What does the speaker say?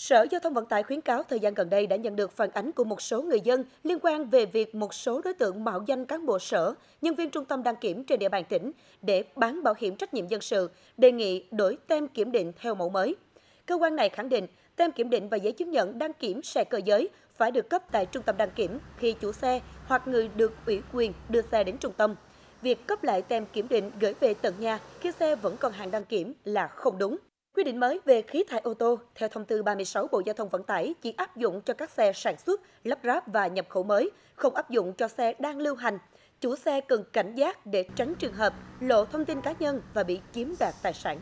Sở Giao thông Vận tải khuyến cáo thời gian gần đây đã nhận được phản ánh của một số người dân liên quan về việc một số đối tượng mạo danh cán bộ sở, nhân viên trung tâm đăng kiểm trên địa bàn tỉnh để bán bảo hiểm trách nhiệm dân sự, đề nghị đổi tem kiểm định theo mẫu mới. Cơ quan này khẳng định, tem kiểm định và giấy chứng nhận đăng kiểm xe cơ giới phải được cấp tại trung tâm đăng kiểm khi chủ xe hoặc người được ủy quyền đưa xe đến trung tâm. Việc cấp lại tem kiểm định gửi về tận nhà khi xe vẫn còn hàng đăng kiểm là không đúng. Quy định mới về khí thải ô tô theo thông tư 36 Bộ Giao thông Vận tải chỉ áp dụng cho các xe sản xuất, lắp ráp và nhập khẩu mới, không áp dụng cho xe đang lưu hành. Chủ xe cần cảnh giác để tránh trường hợp lộ thông tin cá nhân và bị chiếm đoạt tài sản.